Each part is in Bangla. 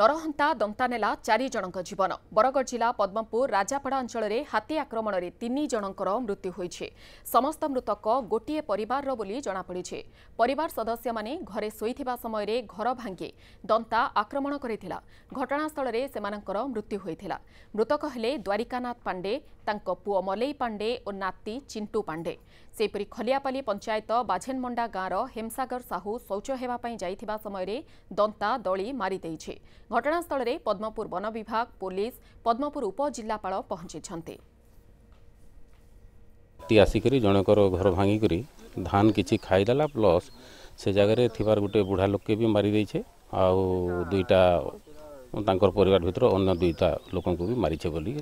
ନରହନ୍ତା ଦନ୍ତା ନେଲା ଚାରି ଜଣଙ୍କ ଜୀବନ ବରଗଡ଼ ଜିଲ୍ଲା ପଦ୍ମପୁର ରାଜାପଡ଼ା ଅଞ୍ଚଳରେ ହାତୀ ଆକ୍ରମଣରେ ତିନି ଜଣଙ୍କର ମୃତ୍ୟୁ ହୋଇଛି ସମସ୍ତ ମୃତକ ଗୋଟିଏ ପରିବାରର ବୋଲି ଜଣାପଡ଼ିଛି ପରିବାର ସଦସ୍ୟମାନେ ଘରେ ଶୋଇଥିବା ସମୟରେ ଘର ଭାଙ୍ଗି ଦନ୍ତା ଆକ୍ରମଣ କରିଥିଲା ଘଟଣାସ୍ଥଳରେ ସେମାନଙ୍କର ମୃତ୍ୟୁ ହୋଇଥିଲା ମୃତକ ହେଲେ ଦ୍ୱାରିକାନାଥ ପାଣ୍ଡେ ତାଙ୍କ ପୁଅ ମଲେଇ ପାଣ୍ଡେ ଓ ନାତି ଚିଣ୍ଟୁ ପାଣ୍ଡେ ସେହିପରି ଖଲିଆପାଲି ପଞ୍ଚାୟତ ବାଝେନମଣ୍ଡା ଗାଁର ହେମସାଗର ସାହୁ ଶୌଚ ହେବା ପାଇଁ ଯାଇଥିବା ସମୟରେ ଦନ୍ତା ଦଳି ମାରିଦେଇଛି ঘটনাস্থলে পদ্মপুর বন বিভাগ পুলিশ পদ্মপুর উপজিল্লাপাল পঞ্চাই আসিকি জনকর ঘর ভাঙিকি ধান কিছু খাইদেলা প্লস সে জায়গায় থার গোটে বুড়া লোককে বি মারি দিয়েছে আউ দুইটা তাঁর পরিবার ভিতরে অন্য দুইটা লোককে বি মারিছে বলি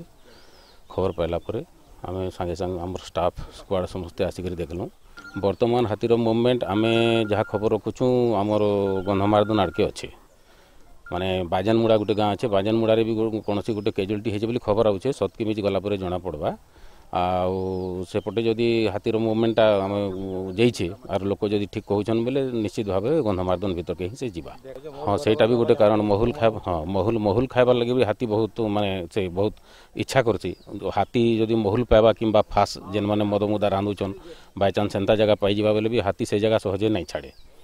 খবর পাইলা পরে আমি সাংে সাং আমার স্টাফ স্কোয়াড সমস্তে আসিকি দেখলু বর্তমান হাতীর মুভমেন্ট আমি যা খবর রখুছু আমার গন্ধমার্দন আড়কে অছে ମାନେ ବାଜାନମୁଡ଼ା ଗୋଟେ ଗାଁ ଅଛେ ବାଜାନମୁଡ଼ାରେ ବି କୌଣସି ଗୋଟେ କେଜୁଆଲିଟି ହେଇଛେ ବୋଲି ଖବର ଆଉଛେ ସତ୍କି ମିଚ୍ ଗଲା ପରେ ଜଣାପଡ଼ବା ଆଉ ସେପଟେ ଯଦି ହାତୀର ମୁଭମେଣ୍ଟଟା ଆମେ ଯାଇଛେ ଆର୍ ଲୋକ ଯଦି ଠିକ୍ କହୁଛନ୍ ବୋଲେ ନିଶ୍ଚିତ ଭାବେ ଗନ୍ଧମାର୍ଦ୍ଦନ ଭିତରକେ ହିଁ ସେ ଯିବା ହଁ ସେଇଟା ବି ଗୋଟେ କାରଣ ମହୁଲ ଖାଇବା ହଁ ମହୁଲ ମହୁଲ ଖାଇବାର୍ ଲାଗି ବି ହାତୀ ବହୁତ ମାନେ ସେ ବହୁତ ଇଚ୍ଛା କରୁଛି ହାତୀ ଯଦି ମହୁଲ ପାଇବା କିମ୍ବା ଫାସ୍ ଯେନ୍ମାନେ ମଦମୁଦା ରାନ୍ଧୁଛନ୍ ବାଇଚାନ୍ସ ଏନ୍ତା ଜାଗା ପାଇଯିବା ବୋଲେ ବି ହାତୀ ସେ ଜାଗା ସହଜେ ନାଇଁ ଛାଡ଼େ